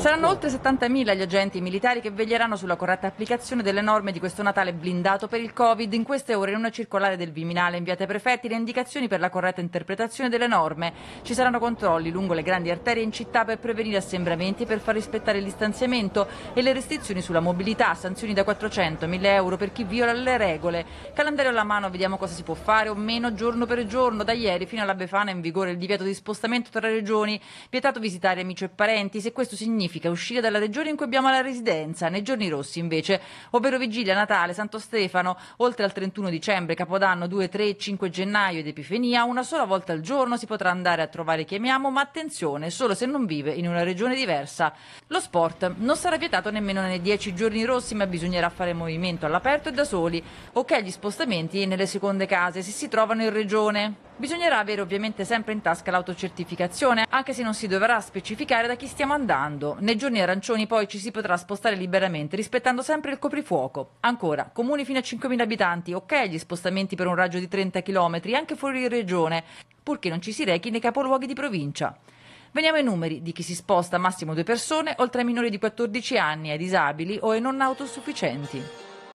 Saranno esatto. oltre 70.000 gli agenti militari che veglieranno sulla corretta applicazione delle norme di questo Natale blindato per il Covid. In queste ore in una circolare del Viminale inviate ai prefetti le indicazioni per la corretta interpretazione delle norme. Ci saranno controlli lungo le grandi arterie in città per prevenire assembramenti e per far rispettare il distanziamento e le restrizioni sulla mobilità, sanzioni da 400 a 1000 euro per chi viola le regole. Calendario alla mano, vediamo cosa si può fare o meno giorno per giorno. Da ieri fino alla Befana è in vigore il divieto di spostamento tra regioni, vietato visitare amici e parenti. Se questo significa significa uscire dalla regione in cui abbiamo la residenza. Nei giorni rossi, invece, ovvero vigilia, Natale, Santo Stefano, oltre al 31 dicembre, Capodanno 2, 3, 5 gennaio ed Epifania, una sola volta al giorno si potrà andare a trovare chi amiamo, ma attenzione, solo se non vive in una regione diversa. Lo sport non sarà vietato nemmeno nei 10 giorni rossi, ma bisognerà fare movimento all'aperto e da soli. o che agli spostamenti e nelle seconde case se si trovano in regione. Bisognerà avere ovviamente sempre in tasca l'autocertificazione, anche se non si dovrà specificare da chi stiamo andando. Nei giorni arancioni poi ci si potrà spostare liberamente, rispettando sempre il coprifuoco. Ancora, comuni fino a 5.000 abitanti, ok gli spostamenti per un raggio di 30 km, anche fuori regione, purché non ci si rechi nei capoluoghi di provincia. Veniamo ai numeri di chi si sposta massimo due persone, oltre ai minori di 14 anni, ai disabili o ai non autosufficienti.